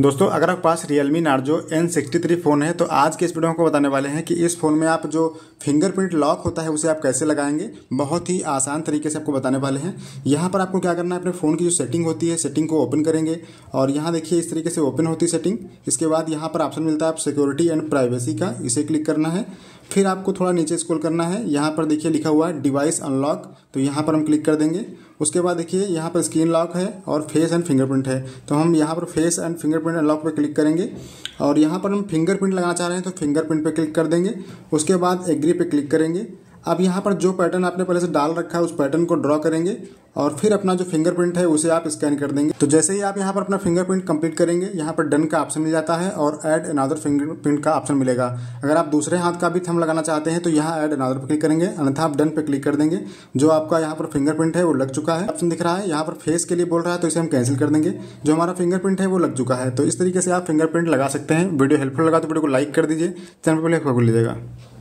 दोस्तों अगर आपके पास Realme Narzo N63 फ़ोन है तो आज के इस वीडियो को बताने वाले हैं कि इस फ़ोन में आप जो फिंगरप्रिंट लॉक होता है उसे आप कैसे लगाएंगे बहुत ही आसान तरीके से आपको बताने वाले हैं यहाँ पर आपको क्या करना है अपने फ़ोन की जो सेटिंग होती है सेटिंग को ओपन करेंगे और यहाँ देखिए इस तरीके से ओपन होती है सेटिंग इसके बाद यहाँ पर ऑप्शन मिलता है आप सिक्योरिटी एंड प्राइवेसी का इसे क्लिक करना है फिर आपको थोड़ा नीचे स्क्रॉल करना है यहाँ पर देखिए लिखा हुआ है डिवाइस अनलॉक तो यहाँ पर हम क्लिक कर देंगे उसके बाद देखिए यहाँ पर स्क्रीन लॉक है और फेस एंड फिंगरप्रिंट है तो हम यहाँ पर फेस एंड फिंगरप्रिंट लॉक पर क्लिक करेंगे और यहाँ पर हम फिंगरप्रिंट लगाना चाह रहे हैं तो फिंगरप्रिंट पर क्लिक कर देंगे उसके बाद एग्री पे क्लिक करेंगे अब यहाँ पर जो पैटर्न आपने पहले से डाल रखा है उस पैटर्न को ड्रॉ करेंगे और फिर अपना जो फिंगरप्रिंट है उसे आप स्कैन कर देंगे तो जैसे ही आप यहाँ पर अपना फिंगरप्रिंट कंप्लीट करेंगे यहाँ पर डन का ऑप्शन मिल जाता है और ऐड अनादर फिंगरप्रिंट का ऑप्शन मिलेगा अगर आप दूसरे हाथ का भी थम लगाना चाहते हैं तो यहाँ ऐड अनादर पर क्लिक करेंगे अन्यथा आप डन पर क्लिक कर देंगे जो आपका यहाँ पर फिंगरप्रिंट है वो लग चुका है ऑप्शन दिख रहा है यहाँ पर फेस के लिए बोल रहा है तो इसे हम कैंसिल कर देंगे जो हमारा फिंगरप्रिंट है वो लग चुका है तो इस तरीके से आप फिंगरप्रिंट लगा सकते हैं वीडियो हेल्पफुल लगा तो वीडियो को लाइक कर दीजिए चैनल पर लेकर लीजिएगा